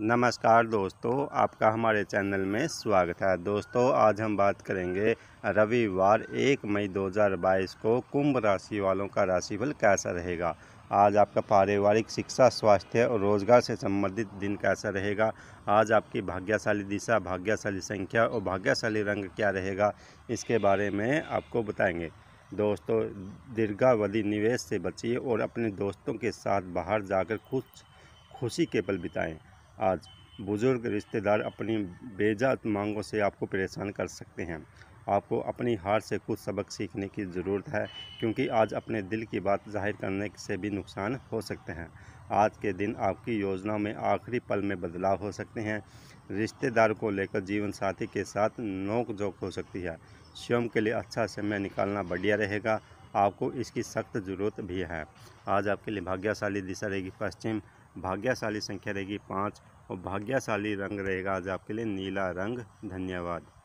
नमस्कार दोस्तों आपका हमारे चैनल में स्वागत है दोस्तों आज हम बात करेंगे रविवार एक मई 2022 को कुंभ राशि वालों का राशिफल कैसा रहेगा आज आपका पारिवारिक शिक्षा स्वास्थ्य और रोजगार से संबंधित दिन कैसा रहेगा आज आपकी भाग्यशाली दिशा भाग्यशाली संख्या और भाग्यशाली रंग क्या रहेगा इसके बारे में आपको बताएंगे दोस्तों दीर्घावधि निवेश से बचिए और अपने दोस्तों के साथ बाहर जाकर कुछ खुशी के पल बिताएं आज बुज़ुर्ग रिश्तेदार अपनी बेजात मांगों से आपको परेशान कर सकते हैं आपको अपनी हार से कुछ सबक सीखने की ज़रूरत है क्योंकि आज अपने दिल की बात जाहिर करने से भी नुकसान हो सकते हैं आज के दिन आपकी योजना में आखिरी पल में बदलाव हो सकते हैं रिश्तेदार को लेकर जीवन साथी के साथ नोक झोंक हो सकती है स्वयं के लिए अच्छा समय निकालना बढ़िया रहेगा आपको इसकी सख्त ज़रूरत भी है आज आपके लिए भाग्यशाली दिशा रहेगी पश्चिम भाग्यशाली संख्या रहेगी पाँच और भाग्यशाली रंग रहेगा आज आपके लिए नीला रंग धन्यवाद